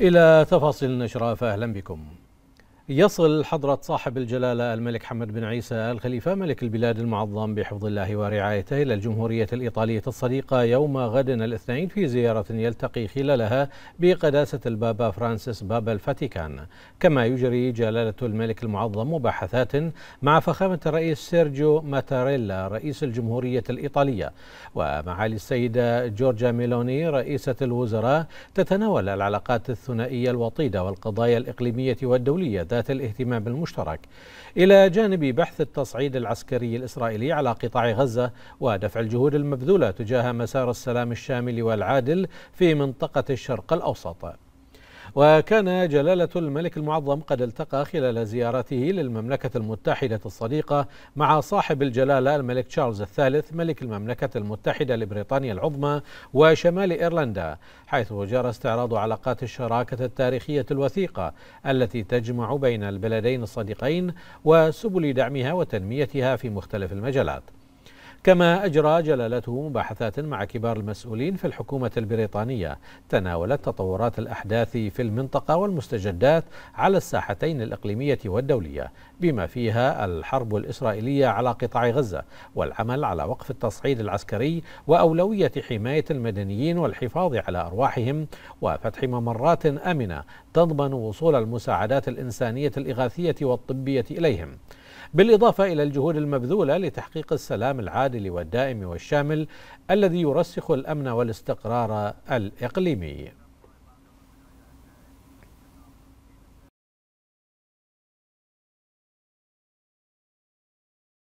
إلى تفاصيل النشرة فأهلا بكم يصل حضرة صاحب الجلالة الملك حمد بن عيسى الخليفة ملك البلاد المعظم بحفظ الله ورعايته إلى الجمهورية الإيطالية الصديقة يوم غد الاثنين في زيارة يلتقي خلالها بقداسة البابا فرانسيس بابا الفاتيكان كما يجري جلالة الملك المعظم مباحثات مع فخامة الرئيس سيرجيو ماتاريلا رئيس الجمهورية الإيطالية ومعالي السيدة جورجا ميلوني رئيسة الوزراء تتناول العلاقات الثنائية الوطيدة والقضايا الإقليمية والدولية ذات الاهتمام المشترك إلى جانب بحث التصعيد العسكري الإسرائيلي على قطاع غزة ودفع الجهود المبذولة تجاه مسار السلام الشامل والعادل في منطقة الشرق الأوسط وكان جلالة الملك المعظم قد التقى خلال زيارته للمملكة المتحدة الصديقة مع صاحب الجلالة الملك تشارلز الثالث ملك المملكة المتحدة لبريطانيا العظمى وشمال إيرلندا حيث جرى استعراض علاقات الشراكة التاريخية الوثيقة التي تجمع بين البلدين الصديقين وسبل دعمها وتنميتها في مختلف المجالات كما أجرى جلالته مباحثات مع كبار المسؤولين في الحكومة البريطانية تناولت تطورات الأحداث في المنطقة والمستجدات على الساحتين الإقليمية والدولية بما فيها الحرب الإسرائيلية على قطاع غزة والعمل على وقف التصعيد العسكري وأولوية حماية المدنيين والحفاظ على أرواحهم وفتح ممرات آمنة تضمن وصول المساعدات الإنسانية الإغاثية والطبية إليهم بالإضافة إلى الجهود المبذولة لتحقيق السلام العادل والدائم والشامل الذي يرسخ الأمن والاستقرار الإقليمي